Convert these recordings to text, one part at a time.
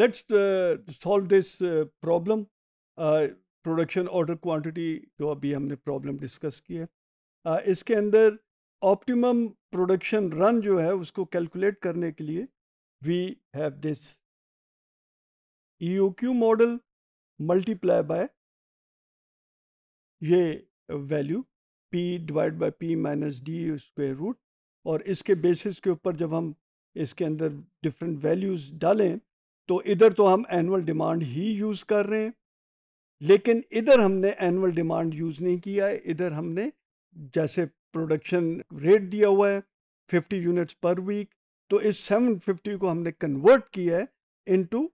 let's uh, solve this uh, problem production order quantity जो अभी हमने प्रॉब्लम डिस्कस की है uh, इसके अंदर ऑप्टिमम प्रोडक्शन रन जो है उसको कैलकुलेट करने के लिए we have this E Q model multiply by ये value P divide by P minus D square root और इसके बेसिस के ऊपर जब हम इसके अंदर डिफरेंट वैल्यूज़ डालें तो इधर तो हम एनुअल डिमांड ही यूज़ कर रहे हैं लेकिन इधर हमने एनुअल डिमांड यूज़ नहीं किया है इधर हमने जैसे प्रोडक्शन रेट दिया हुआ है फिफ्टी यूनिट्स पर वीक तो इस सेवन फिफ्टी को हमने कन्वर्ट किया है इनटू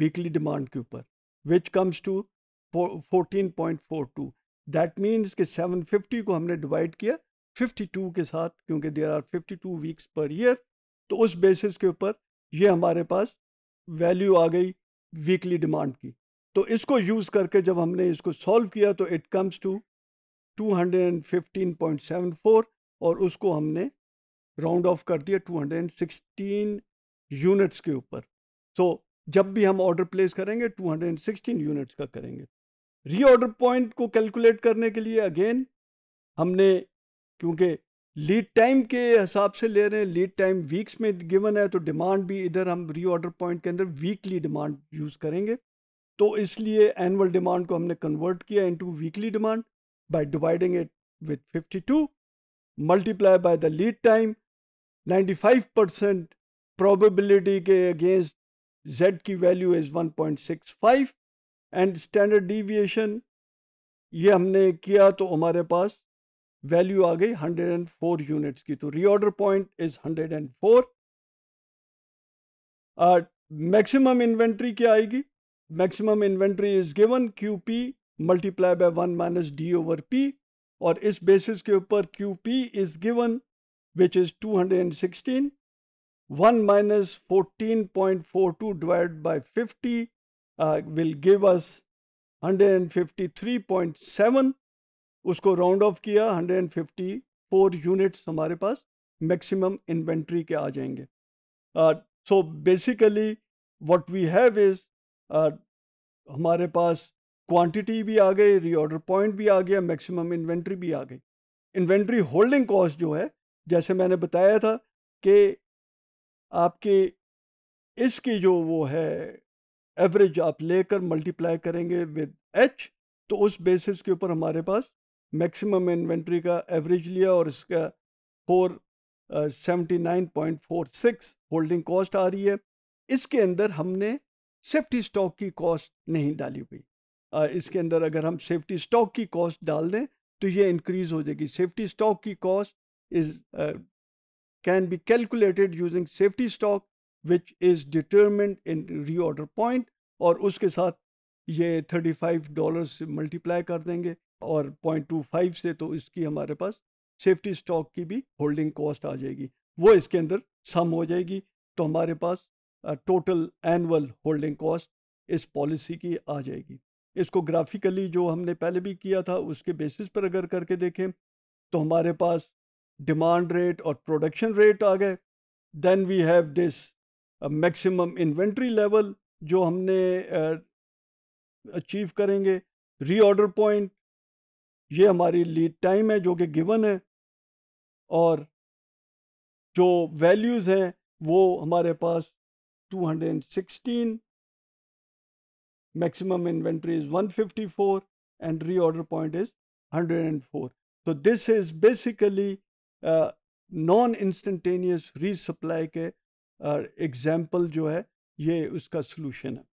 वीकली डिमांड के ऊपर which comes to point four two that means कि सेवन फिफ्टी को हमने डिवाइड किया फिफ्टी टू के साथ क्योंकि there are fifty two weeks per year तो उस बेसिस के ऊपर ये हमारे पास वैल्यू आ गई वीकली डिमांड की तो इसको यूज़ करके जब हमने इसको सॉल्व किया तो इट कम्स टू 215.74 और उसको हमने राउंड ऑफ कर दिया 216 यूनिट्स के ऊपर सो तो so, जब भी हम ऑर्डर प्लेस करेंगे 216 यूनिट्स का करेंगे रीऑर्डर पॉइंट को कैलकुलेट करने के लिए अगेन हमने क्योंकि लीड टाइम के हिसाब से ले रहे हैं लीड टाइम वीक्स में गिवन है तो डिमांड भी इधर हम रीऑर्डर पॉइंट के अंदर वीकली डिमांड यूज़ करेंगे तो इसलिए एनुअल डिमांड को हमने कन्वर्ट किया into weekly demand by dividing it with 52 multiply by the lead time 95 percent probability के अगेंस्ट जेड की value is one and standard deviation ये हमने किया तो हमारे पास वैल्यू आ गई 104 यूनिट्स की तो reorder point is 104 maximum inventory क्या आएगी maximum inventory is given Q P multiply by one minus D over P और इस बेसिस के ऊपर Q P is given which is 216 by fifty will give us hundred and fifty three point seven उसको round off किया 154 units हमारे पास maximum inventory के आ जाएंगे so basically what we have is हमारे पास क्वांटिटी भी आ गई रीऑर्डर पॉइंट भी आ गया मैक्सिमम इन्वेंट्री भी आ गई इन्वेंट्री होल्डिंग कॉस्ट जो है जैसे मैंने बताया था कि आपके इसकी जो वो है एवरेज आप लेकर मल्टीप्लाई करेंगे विद एच तो उस बेसिस के ऊपर हमारे पास मैक्सिमम इन्वेंट्री का एवरेज लिया और इसका four seventy nine point four six holding cost आ रही है इसके अंदर हमने सेफ्टी स्टॉक की कॉस्ट नहीं डाली हुई uh, इसके अंदर अगर हम सेफ्टी स्टॉक की कॉस्ट डाल दें तो ये इंक्रीज हो जाएगी सेफ्टी स्टॉक की cost is can be calculated using safety stock which is determined in reorder point और उसके साथ ये थर्टी फाइव डॉलर से मल्टीप्लाई कर देंगे और पॉइंट टू फाइव से तो इसकी हमारे पास सेफ्टी स्टॉक की भी होल्डिंग कॉस्ट आ जाएगी वो इसके अंदर सम हो जाएगी तो हमारे पास टोटल एनुअल होल्डिंग कॉस्ट इस पॉलिसी की आ जाएगी इसको ग्राफिकली जो हमने पहले भी किया था उसके बेसिस पर अगर करके देखें तो हमारे पास डिमांड रेट और प्रोडक्शन रेट आ गए then we have this maximum inventory level जो हमने अचीव uh, करेंगे रीऑर्डर पॉइंट ये हमारी लीड टाइम है जो कि गिवन है और जो वैल्यूज़ हैं वो हमारे पास 216 maximum inventory is 154 and reorder point is 104 तो this is basically non instantaneous resupply के एग्जांपल uh, जो है ये उसका सलूशन है